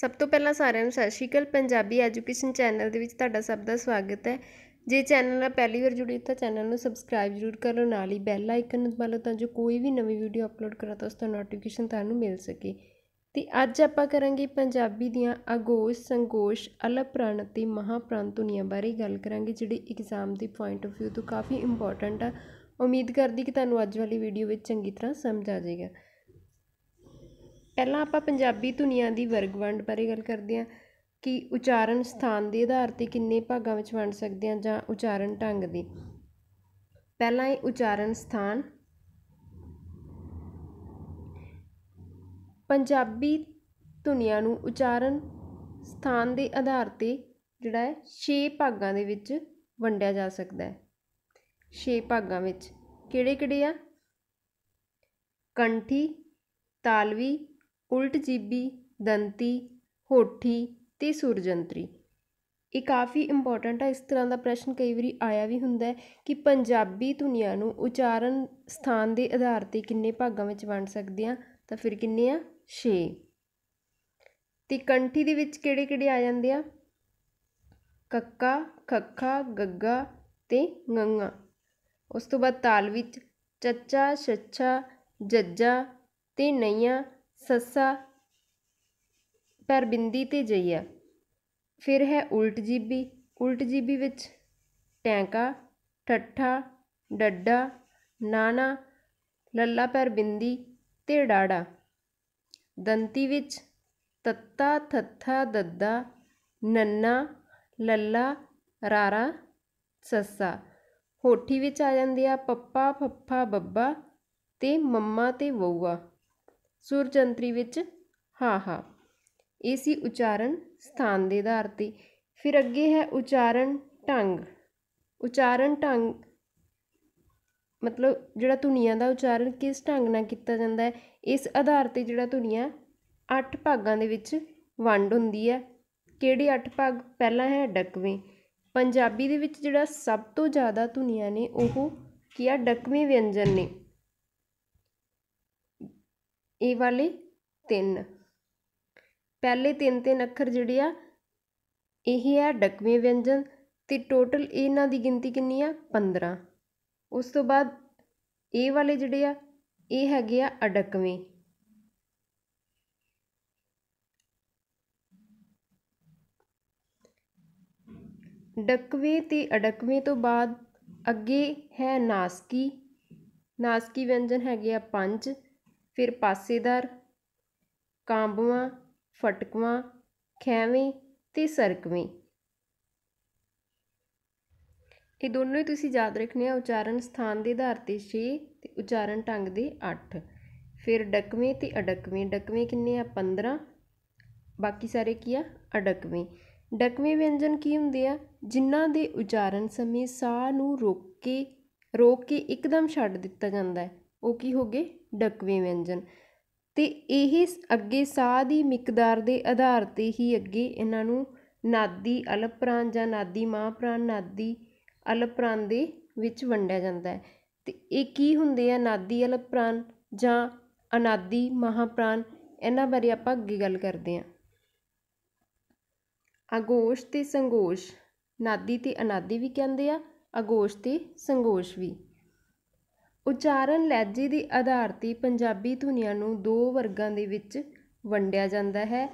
ਸਭ ਤੋਂ ਪਹਿਲਾਂ ਸਾਰਿਆਂ ਨੂੰ ਸਤਿ ਸ਼੍ਰੀ ਅਕਾਲ ਪੰਜਾਬੀ ਐਜੂਕੇਸ਼ਨ ਚੈਨਲ ਦੇ ਵਿੱਚ ਤੁਹਾਡਾ ਸਭ ਦਾ ਸਵਾਗਤ ਹੈ ਜੇ ਚੈਨਲ ਨਾਲ ਪਹਿਲੀ ਵਾਰ ਜੁੜੇ ਤਾਂ ਚੈਨਲ ਨੂੰ ਸਬਸਕ੍ਰਾਈਬ ਜ਼ਰੂਰ ਕਰ ਲਓ ਨਾਲ ਹੀ ਬੈਲ ਆਈਕਨ ਨੂੰ ਦਬਾ ਲਓ ਤਾਂ ਜੋ ਕੋਈ ਵੀ ਨਵੀਂ ਵੀਡੀਓ ਅਪਲੋਡ ਕਰਾਂ ਤਾਂ ਉਸ ਦਾ ਨੋਟੀਫਿਕੇਸ਼ਨ ਤੁਹਾਨੂੰ ਮਿਲ ਸਕੇ ਤੇ ਅੱਜ ਆਪਾਂ ਕਰਾਂਗੇ ਪੰਜਾਬੀ ਦੀਆਂ ਅਗੋਸ਼ ਸੰਗੋਸ਼ ਅਲਪ੍ਰਣ ਅਤੇ ਮਹਾਪ੍ਰਣ ਦੁਨੀਆ ਬਾਰੇ ਗੱਲ ਕਰਾਂਗੇ ਜਿਹੜੀ ਐਗਜ਼ਾਮ ਦੇ ਪੁਆਇੰਟ ਆਫ View ਤੋਂ ਕਾਫੀ ਇੰਪੋਰਟੈਂਟ ਆ ਉਮੀਦ ਕਰਦੀ ਕਿ ਤੁਹਾਨੂੰ ਅੱਜ ਵਾਲੀ ਵੀਡੀਓ ਵਿੱਚ ਚੰਗੀ ਤਰ੍ਹਾਂ ਸਮਝ ਆ ਜਾਏਗਾ ਪਹਿਲਾਂ ਆਪਾਂ ਪੰਜਾਬੀ ਧੁਨੀਆਂ ਦੀ ਵਰਗ ਵੰਡ ਬਾਰੇ ਗੱਲ ਕਰਦੇ ਹਾਂ ਕਿ ਉਚਾਰਨ ਸਥਾਨ ਦੇ ਆਧਾਰ 'ਤੇ ਕਿੰਨੇ ਭਾਗਾਂ ਵਿੱਚ ਵੰਡ ਸਕਦੇ ਹਾਂ ਜਾਂ ਉਚਾਰਨ ਢੰਗ ਦੀ ਪਹਿਲਾਂ ਇਹ ਉਚਾਰਨ ਸਥਾਨ ਪੰਜਾਬੀ ਧੁਨੀਆਂ ਨੂੰ ਉਚਾਰਨ ਸਥਾਨ ਦੇ ਆਧਾਰ ਤੇ ਜਿਹੜਾ ਹੈ 6 ਭਾਗਾਂ ਦੇ ਵਿੱਚ ਵੰਡਿਆ ਜਾ ਸਕਦਾ ਹੈ 6 ਭਾਗਾਂ ਵਿੱਚ ਕਿਹੜੇ ਕਿਹੜੇ ਆ ਕੰਠੀ ਤਾਲਵੀ ਜੀਬੀ ਦੰਤੀ ਹੋਠੀ ਤੇ ਸੁਰਜੰਤਰੀ ਇਹ ਕਾਫੀ ਇੰਪੋਰਟੈਂਟ ਆ ਇਸ ਤਰ੍ਹਾਂ ਦਾ ਪ੍ਰਸ਼ਨ ਕਈ ਵਾਰੀ ਆਇਆ ਵੀ ਹੁੰਦਾ ਹੈ ਕਿ ਪੰਜਾਬੀ ਧੁਨੀਆਂ ਨੂੰ ਉਚਾਰਨ ਸਥਾਨ ਦੇ ਆਧਾਰ 'ਤੇ ਕਿੰਨੇ ਭਾਗਾਂ ਵਿੱਚ ਵੰਡ ਸਕਦੇ ਆ ਤਾਂ ਫਿਰ ਕਿੰਨੇ ਆ 6 ਤੇ ਕੰਠੀ ਦੇ ਵਿੱਚ ਕਿਹੜੇ ਕਿਹੜੇ ਆ ਜਾਂਦੇ ਆ ਕੱਕਾ ਖੱਖਾ ਗੱਗਾ ਤੇ ਗੰਗਾ ਉਸ ਤੋਂ ਬਾਅਦ ਤਾਲ ਵਿੱਚ ਚੱਚਾ ਛੱਛਾ ਜੱਜਾ ਤੇ ਨਈਆਂ ਸੱਸਾ ਪਰ ਬਿੰਦੀ ਤੇ ਜਈਆ ਫਿਰ ਹੈ ਉਲਟ ਜੀਬੀ ਉਲਟ ਜੀਬੀ ਵਿੱਚ ਟੈਂਕਾ ਠੱਠਾ ਡੱਡਾ ਨਾਨਾ ਲੱਲਾ ਪਰ ਬਿੰਦੀ ਤੇ ਡਾੜਾ ਦੰਤੀ ਵਿੱਚ ਤੱਤਾ ਥੱਥਾ ਦੱਦਾ ਨੰਨਾ ਲੱਲਾ ਰਾਰਾ ਸੱਸਾ ਹੋਠੀ ਵਿੱਚ ਆ ਜਾਂਦੀ ਆ ਪੱਪਾ ਫੱਫਾ ਬੱਬਾ ਤੇ ਮੰਮਾ ਤੇ ਵਊਆ ਸੁਰਜੰਤਰੀ ਵਿੱਚ ਹਾ ਹਾ ਇਹ ਸੀ ਉਚਾਰਨ ਸਥਾਨ ਦੇ ਆਧਾਰ ਤੇ ਫਿਰ ਅੱਗੇ ਹੈ ਉਚਾਰਨ ਢੰਗ ਉਚਾਰਨ ਢੰਗ ਮਤਲਬ ਜਿਹੜਾ ਧੁਨੀਆਂ ਦਾ ਉਚਾਰਨ ਕਿਸ ਢੰਗ ਨਾਲ ਕੀਤਾ ਜਾਂਦਾ ਹੈ ਇਸ ਆਧਾਰ ਤੇ ਜਿਹੜਾ ਧੁਨੀਆਂ ਅੱਠ ਭਾਗਾਂ ਦੇ ਵਿੱਚ ਵੰਡ ਹੁੰਦੀ ਹੈ ਕਿਹੜੇ ਅੱਠ ਭਾਗ ਪਹਿਲਾ ਹੈ ਡਕਵੇਂ ਪੰਜਾਬੀ ਦੇ ਵਿੱਚ ਜਿਹੜਾ ਸਭ ਤੋਂ ਜ਼ਿਆਦਾ ਧੁਨੀਆਂ ਨੇ ਉਹ ਕੀ ਆ ਡਕਵੇਂ ਵਿਅੰਜਨ ਨੇ ਇਹ ਵਾਲੇ ਤਿੰਨ ਪਹਿਲੇ ਤਿੰਨ ਤਿੰਨ ਅੱਖਰ ਜਿਹੜੇ ਆ ਇਹ ਹੈ ਡਕਵੇਂ ਵਿਅੰਜਨ ਤੇ ਟੋਟਲ ਇਹਨਾਂ ਦੀ ਗਿਣਤੀ ਕਿੰਨੀ ਆ 15 ਉਸ ਤੋਂ ਬਾਅਦ ਇਹ ਵਾਲੇ ਜਿਹੜੇ ਆ ਇਹ ਹੈਗੇ ਆ ਅਡਕਵੇਂ ਡਕਵੇਂ ਤੇ ਅਡਕਵੇਂ ਤੋਂ ਬਾਅਦ ਅੱਗੇ ਹੈ ਨਾਸਕੀ ਨਾਸਕੀ ਵਿਅੰਜਨ ਹੈਗੇ ਆ ਪੰਜ ਫਿਰ ਪਾਸੇਦਾਰ ਕਾਂਬਵਾਂ ਫਟਕਵਾਂ ਖੈਵੇਂ ਤੇ ਸਰਕਵੇਂ ਇਹ ਦੋਨੋਂ ਹੀ ਤੁਸੀਂ ਯਾਦ ਰੱਖਣੇ ਆ ਉਚਾਰਨ ਸਥਾਨ ਦੇ ਆਧਾਰ ਤੇ 6 ਤੇ ਉਚਾਰਨ ਢੰਗ ਦੇ 8 ਫਿਰ ਡਕਵੇਂ ਤੇ ਅਡਕਵੇਂ ਡਕਵੇਂ ਕਿੰਨੇ ਆ 15 ਬਾਕੀ ਸਾਰੇ ਕੀ ਆ ਅਡਕਵੇਂ ਡਕਵੇਂ ਵਿਅੰਜਨ ਕੀ ਹੁੰਦੇ ਆ ਜਿਨ੍ਹਾਂ ਦੇ ਉਚਾਰਨ ਸਮੇਂ ਸਾਹ ਨੂੰ ਰੋਕ ਕੇ ਰੋਕ ਕੇ ਇੱਕਦਮ ਛੱਡ ਦਿੱਤਾ ਜਾਂਦਾ ਹੈ ਉਹ ਕੀ ਹੋਗੇ ਡਕਵੀ ਵਿਅੰਜਨ ਤੇ ਇਹ ਅੱਗੇ ਸਾਹ ਦੀ ਮਿਕਦਾਰ ਦੇ ਆਧਾਰ 'ਤੇ ਹੀ ਅੱਗੇ ਇਹਨਾਂ ਨੂੰ ਨਾਦੀ ਅਲਪ ਜਾਂ ਨਾਦੀ ਮਾਂ ਨਾਦੀ ਅਲਪ ਦੇ ਵਿੱਚ ਵੰਡਿਆ ਜਾਂਦਾ ਹੈ ਤੇ ਇਹ ਕੀ ਹੁੰਦੇ ਆ ਨਾਦੀ ਅਲਪ ਜਾਂ ਅਨਾਦੀ ਮਹਾਪਰਾਨ ਇਹਨਾਂ ਬਾਰੇ ਆਪਾਂ ਅੱਗੇ ਗੱਲ ਕਰਦੇ ਆ ਅਗੋਸ਼ ਤੇ ਸੰਗੋਸ਼ ਨਾਦੀ ਤੇ ਅਨਾਦੀ ਵੀ ਕਹਿੰਦੇ ਆ ਅਗੋਸ਼ ਤੇ ਸੰਗੋਸ਼ ਵੀ ਉਚਾਰਨ ਲਹਿਜੇ ਦੇ ਆਧਾਰ 'ਤੇ ਪੰਜਾਬੀ ਧੁਨੀਆਂ ਨੂੰ ਦੋ ਵਰਗਾਂ ਦੇ ਵਿੱਚ ਵੰਡਿਆ ਜਾਂਦਾ ਹੈ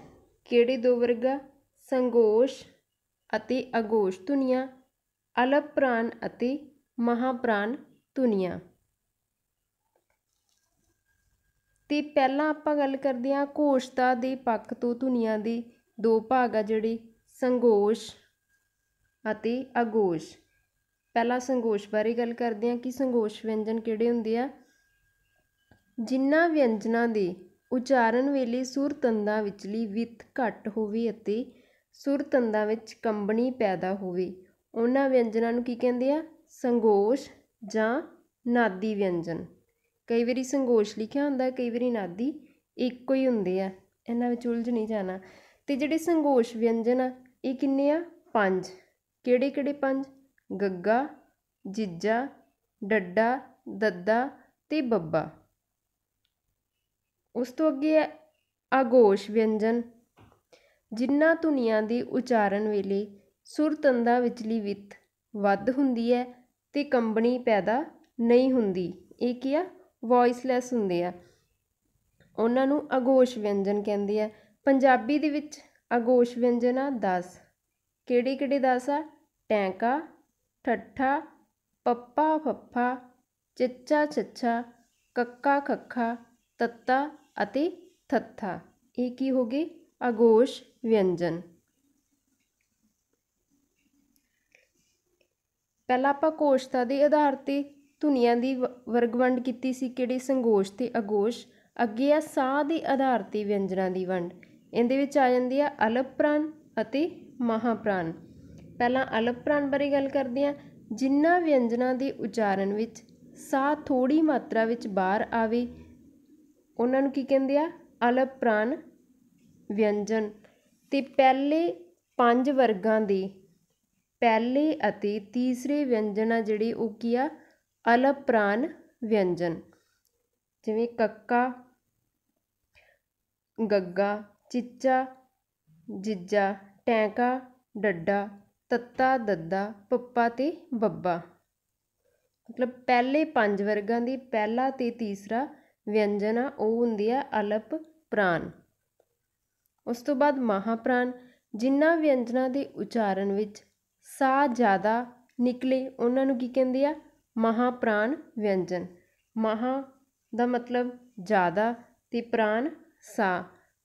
ਕਿਹੜੇ ਦੋ ਵਰਗ ਸੰਗੋਸ਼ ਅਤੇ ਅਗੋਸ਼ ਧੁਨੀਆਂ ਅਲਪ ਪ੍ਰਾਨ ਅਤੇ ਪ੍ਰਾਨ ਧੁਨੀਆਂ ਤੇ ਪਹਿਲਾਂ ਆਪਾਂ ਗੱਲ ਕਰਦੇ ਹਾਂ ਕੋਸ਼ਤਾ ਦੇ ਪੱਖ ਤੋਂ ਧੁਨੀਆਂ ਦੇ ਦੋ ਭਾਗ ਆ ਜਿਹੜੇ ਸੰਗੋਸ਼ ਅਤੇ ਅਗੋਸ਼ ਪਹਿਲਾਂ ਸੰਗੋਸ਼ ਬਾਰੇ ਗੱਲ ਕਰਦੇ ਹਾਂ ਕਿ ਸੰਗੋਸ਼ ਵਿਅੰਜਨ ਕਿਹੜੇ ਹੁੰਦੇ ਆ ਜਿਨ੍ਹਾਂ ਵਿਅੰਜਨਾਂ ਦੇ ਉਚਾਰਨ ਵੇਲੇ ਸੁਰ ਤੰਦਾਂ ਵਿਚਲੀ ਵਿਤ ਘੱਟ ਹੋਵੇ ਅਤੇ ਸੁਰ ਤੰਦਾਂ ਵਿੱਚ ਕੰਬਣੀ ਪੈਦਾ ਹੋਵੇ ਉਹਨਾਂ ਵਿਅੰਜਨਾਂ ਨੂੰ ਕੀ ਕਹਿੰਦੇ ਆ ਸੰਗੋਸ਼ ਜਾਂ ਨਾਦੀ ਵਿਅੰਜਨ ਕਈ ਵਾਰੀ ਸੰਗੋਸ਼ ਲਿਖਿਆ ਹੁੰਦਾ ਕਈ ਵਾਰੀ ਨਾਦੀ ਇੱਕੋ ਹੀ ਹੁੰਦੇ ਆ ਇਹਨਾਂ ਵਿੱਚ ਉਲਝ ਨਹੀਂ ਜਾਣਾ ਤੇ ਜਿਹੜੇ ਸੰਗੋਸ਼ ਵਿਅੰਜਨ ਆ ਇਹ ਕਿੰਨੇ ਆ ਪੰਜ ਕਿਹੜੇ ਕਿਹੜੇ ਪੰਜ ਗੱਗਾ ਜੀਜਾ ਡੱਡਾ ਦੱਦਾ ਤੇ ਬੱਬਾ ਉਸ ਤੋਂ ਅੱਗੇ ਹੈ ਆਗੋਸ਼ ਵਿਅੰਜਨ ਜਿੰਨਾ ਧੁਨੀਆਂ ਦੀ ਉਚਾਰਨ ਵੇਲੇ ਸੁਰ ਤੰਦਾਂ ਵਿਚਲੀ ਵਿਤ ਵੱਧ ਹੁੰਦੀ ਹੈ ਤੇ ਕੰਬਣੀ ਪੈਦਾ ਨਹੀਂ ਹੁੰਦੀ ਇਹ ਕੀ ਆ ਵੌਇਸਲੈਸ ਹੁੰਦੇ ਆ ਉਹਨਾਂ ਨੂੰ ਆਗੋਸ਼ ਵਿਅੰਜਨ ਕਹਿੰਦੇ ਆ ਪੰਜਾਬੀ ਦੇ ਵਿੱਚ ਆਗੋਸ਼ ਵਿਅੰਜਨ ਆ 10 ਕਿਹੜੇ ਕਿਹੜੇ 10 ਆ ਟੈਂਕਾ ਠੱਠਾ ਪੱਪਾ ਫੱਫਾ ਚੱਚਾ ਛੱਛਾ ਕੱਕਾ ਖੱਖਾ ਤੱਤਾ ਅਤੇ ਥੱਥਾ ਇਹ ਕੀ ਹੋ ਗਏ ਅਗੋਸ਼ ਵਿਅੰਜਨ ਪਹਿਲਾ ਆਪਾਂ ਕੋਸ਼ਤਾ ਦੇ ਆਧਾਰ ਤੇ ਧੁਨੀਆਂ ਦੀ ਵਰਗਵੰਡ ਕੀਤੀ ਸੀ ਕਿਹੜੇ ਸੰਗੋਸ਼ ਤੇ ਅਗੋਸ਼ ਅੱਗੇ ਆ ਸਾਹ ਦੇ ਆਧਾਰ ਤੇ ਵਿਅੰਜਨਾਂ ਦੀ ਵੰਡ ਇਹਦੇ ਵਿੱਚ ਆ ਜਾਂਦੀ ਆ ਅਲਪ ਪ੍ਰਾਨ ਅਤੇ ਪ੍ਰਾਨ ਪਹਿਲਾਂ ਅਲਪ ਪ੍ਰਾਣ ਬਾਰੇ ਗੱਲ ਕਰਦੇ ਹਾਂ ਜਿਨ੍ਹਾਂ ਵਿਅੰਜਨਾਂ ਦੇ ਉਚਾਰਨ ਵਿੱਚ ਸਾਹ ਥੋੜੀ ਮਾਤਰਾ ਵਿੱਚ ਬਾਹਰ ਆਵੇ ਉਹਨਾਂ ਨੂੰ ਕੀ ਕਹਿੰਦੇ ਆ ਅਲਪ ਪ੍ਰਾਣ ਵਿਅੰਜਨ ਤੇ ਪਹਿਲੇ ਪੰਜ ਵਰਗਾਂ ਦੇ ਪਹਿਲੇ ਅਤੇ ਤੀਸਰੇ ਵਿਅੰਜਨ ਆ ਜਿਹੜੇ ਉਹ ਕੀ ਆ ਅਲਪ ਪ੍ਰਾਣ ਵਿਅੰਜਨ ਜਿਵੇਂ ਕੱਕਾ ਗੱਗਾ ਚਿੱਚਾ ਜਿੱਜਾ ਟੈਂਕਾ ਡੱਡਾ ਤੱਤਾ ਦੱਦਾ ਪੱਪਾ ਤੇ ਬੱਬਾ ਮਤਲਬ ਪਹਿਲੇ ਪੰਜ ਵਰਗਾਂ ਦੀ ਪਹਿਲਾ ਤੇ ਤੀਸਰਾ ਵਿਅੰਜਨ ਆ ਉਹ ਹੁੰਦੀ ਆ ਅਲਪ ਪ੍ਰਾਣ ਉਸ ਤੋਂ ਬਾਅਦ ਮਹਾਪ੍ਰਾਣ ਜਿਨ੍ਹਾਂ ਵਿਅੰਜਨਾਂ ਦੇ ਉਚਾਰਨ ਵਿੱਚ ਸਾ ਜ਼ਿਆਦਾ ਨਿਕਲੇ ਉਹਨਾਂ ਨੂੰ ਕੀ ਕਹਿੰਦੇ ਆ ਮਹਾਪ੍ਰਾਣ ਵਿਅੰਜਨ ਮਹਾ ਦਾ ਮਤਲਬ ਜ਼ਿਆਦਾ ਤੇ ਪ੍ਰਾਣ ਸਾ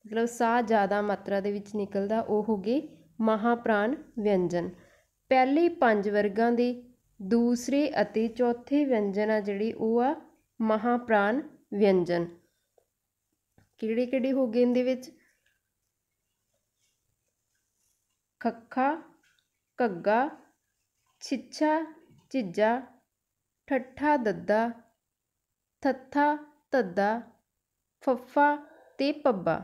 ਮਤਲਬ ਸਾਹ ਜ਼ਿਆਦਾ ਮਾਤਰਾ ਦੇ ਵਿੱਚ ਨਿਕਲਦਾ ਉਹ ਹੋ ਗਏ ਮਹਾਪ੍ਰਾਨ ਵਿਅੰਜਨ ਪਹਿਲੇ ਪੰਜ ਵਰਗਾਂ ਦੇ ਦੂਸਰੇ ਅਤੇ ਚੌਥੇ ਵਿਅੰਜਨ ਆ ਜਿਹੜੇ ਉਹ ਆ ਮਹਾਪ੍ਰਾਨ ਵਿਅੰਜਨ ਕਿਹੜੇ ਕਿਹੜੇ ਹੋ ਗਏ ਇਹਦੇ ਵਿੱਚ ਖੱਖਾ ਕੱਗਾ ਛਿੱਛਾ ਚਿੱਜਾ ਠੱਠਾ ਦੱਦਾ ਥੱਥਾ ਤੱਦਾ ਫੱਫਾ ਤੇ ਪੱਬਾ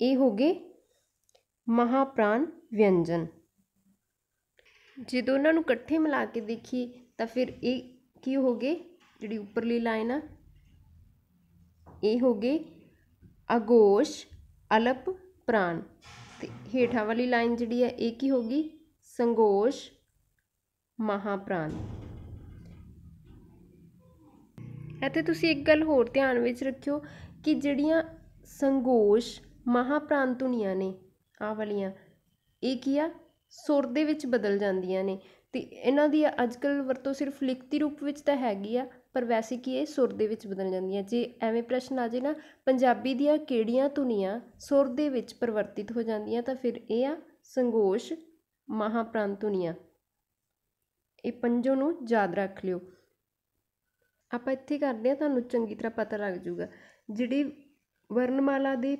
ਇਹ ਹੋ ਗਏ ਮਹਾਪ੍ਰਾਨ ਵਿਅੰਜਨ ਜੇ ਦੋਨਾਂ ਨੂੰ ਇਕੱਠੇ ਮਿਲਾ ਕੇ ਦੇਖੀ ਤਾਂ ਫਿਰ ਇਹ ਕੀ ਹੋ ਗਏ ਜਿਹੜੀ ਉੱਪਰਲੀ ਲਾਈਨ ਆ ਇਹ ਹੋ ਗਏ ਅਗੋਸ਼ ਅਲਪ ਪ੍ਰਾਨ ਤੇ ਹੇਠਾਂ ਵਾਲੀ ਲਾਈਨ ਜਿਹੜੀ ਆ ਇਹ ਕੀ ਹੋਗੀ ਸੰਗੋਸ਼ ਮਹਾਪ੍ਰਾਨ ਅਤੇ ਤੁਸੀਂ ਇੱਕ ਗੱਲ ਹੋਰ ਧਿਆਨ ਵਿੱਚ ਰੱਖਿਓ ਕਿ ਜਿਹੜੀਆਂ ਸੰਗੋਸ਼ ਮਹਾਪ੍ਰਾਨ ਧੁਨੀਆਂ ਨੇ ਆ ਵਾਲੀਆਂ ਇਹ ਕੀ ਆ ਸੁਰ ਦੇ ਵਿੱਚ ਬਦਲ ਜਾਂਦੀਆਂ ਨੇ ਤੇ ਇਹਨਾਂ ਦੀ ਅੱਜ ਵਰਤੋਂ ਸਿਰਫ ਲਿਖਤੀ ਰੂਪ ਵਿੱਚ ਤਾਂ ਹੈਗੀ ਆ ਪਰ ਵੈਸੇ ਕੀ ਇਹ ਸੁਰ ਦੇ ਵਿੱਚ ਬਦਲ ਜਾਂਦੀਆਂ ਜੇ ਐਵੇਂ ਪ੍ਰਸ਼ਨ ਆ ਜੇ ਨਾ ਪੰਜਾਬੀ ਦੀਆਂ ਕਿਹੜੀਆਂ ਧੁਨੀਆਂ ਸੁਰ ਦੇ ਵਿੱਚ ਪਰਿਵਰਤਿਤ ਹੋ ਜਾਂਦੀਆਂ ਤਾਂ ਫਿਰ ਇਹ ਆ ਸੰਗੋਸ਼ ਮਹਾਪ੍ਰਾਣ ਧੁਨੀਆਂ ਇਹ ਪੰਜੋਂ ਨੂੰ ਯਾਦ ਰੱਖ ਲਿਓ ਆਪਾਂ ਇੱਥੇ ਕਰਦੇ ਆ ਤੁਹਾਨੂੰ ਚੰਗੀ ਤਰ੍ਹਾਂ ਪਤਾ ਲੱਗ ਜਾਊਗਾ ਜਿਹੜੀ ਵਰਣਮਾਲਾ ਦੇ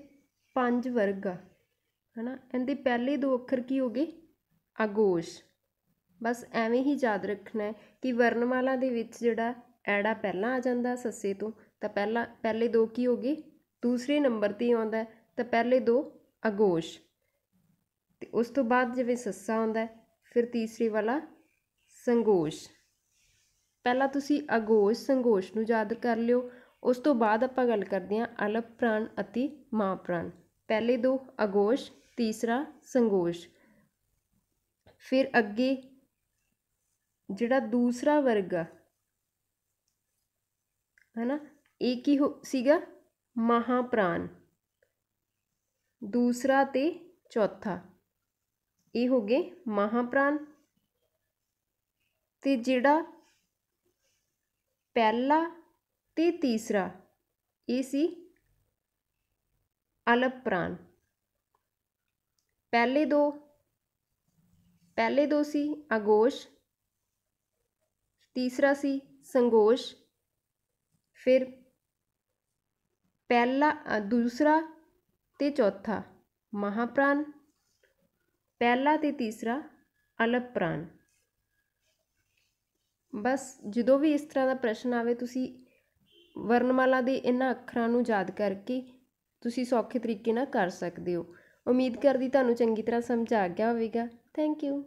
ਪੰਜ ਵਰਗ ਆ ਨਾ ਇਹਦੇ ਪਹਿਲੇ ਦੋ ਅੱਖਰ ਕੀ ਹੋ ਗਏ ਅਗੋਸ਼ ਬਸ ਐਵੇਂ ਹੀ ਯਾਦ ਰੱਖਣਾ ਹੈ ਕਿ ਵਰਣਮਾਲਾ ਦੇ ਵਿੱਚ ਜਿਹੜਾ ਐੜਾ ਪਹਿਲਾਂ ਆ ਜਾਂਦਾ ਸੱਸੇ ਤੋਂ ਤਾਂ ਪਹਿਲਾਂ ਪਹਿਲੇ ਦੋ ਕੀ ਹੋ ਗਏ ਦੂਸਰੇ ਨੰਬਰ ਤੇ ਆਉਂਦਾ ਤਾਂ ਪਹਿਲੇ ਦੋ ਅਗੋਸ਼ ਤੇ ਉਸ ਤੋਂ ਬਾਅਦ ਜਿਵੇਂ ਸੱਸਾ ਆਉਂਦਾ ਫਿਰ ਤੀਸਰੀ ਵਾਲਾ ਸੰਗੋਸ਼ ਪਹਿਲਾਂ ਤੁਸੀਂ ਅਗੋਸ਼ ਸੰਗੋਸ਼ ਨੂੰ ਯਾਦ ਕਰ ਲਿਓ ਉਸ ਤੋਂ ਬਾਅਦ ਆਪਾਂ ਗੱਲ ਕਰਦੇ ਹਾਂ ਅਲਪ ਪ੍ਰਾਣ ਅਤੇ ਮਾਂ ਪ੍ਰਾਣ ਪਹਿਲੇ ਦੋ ਅਗੋਸ਼ ਤੀਸਰਾ ਸੰਗੋਸ਼ ਫਿਰ ਅੱਗੇ ਜਿਹੜਾ ਦੂਸਰਾ ਵਰਗ ਹੈ ਹਨਾ ਇਹ ਕੀ ਸੀਗਾ ਮਹਾਪ੍ਰਾਨ ਦੂਸਰਾ ਤੇ ਚੌਥਾ ਇਹ ਹੋ ਗਏ ਮਹਾਪ੍ਰਾਨ ਤੇ ਜਿਹੜਾ ਪਹਿਲਾ ਤੇ ਤੀਸਰਾ ਇਹ ਸੀ ਅਲਪ ਪ੍ਰਾਣ ਪਹਿਲੇ ਦੋ ਪਹਿਲੇ ਦੋ ਸੀ ਅਗੋਸ਼ ਤੀਸਰਾ ਸੀ ਸੰਗੋਸ਼ ਫਿਰ ਪਹਿਲਾ ਦੂਸਰਾ ਤੇ ਚੌਥਾ ਮਹਾਪ੍ਰਾਨ ਪਹਿਲਾ ਤੇ ਤੀਸਰਾ ਅਲਪ ਪ੍ਰਾਨ ਬਸ ਜਦੋਂ ਵੀ ਇਸ ਤਰ੍ਹਾਂ ਦਾ ਪ੍ਰਸ਼ਨ ਆਵੇ ਤੁਸੀਂ ਵਰਣਮਾਲਾ ਦੇ ਇਹਨਾਂ ਅੱਖਰਾਂ ਨੂੰ ਯਾਦ ਕਰਕੇ ਤੁਸੀਂ ਸੌਖੇ ਤਰੀਕੇ ਨਾਲ ਕਰ ਸਕਦੇ ਹੋ ਉਮੀਦ ਕਰਦੀ ਤੁਹਾਨੂੰ ਚੰਗੀ ਤਰ੍ਹਾਂ ਸਮਝ ਆ ਗਿਆ ਹੋਵੇਗਾ ਥੈਂਕ ਯੂ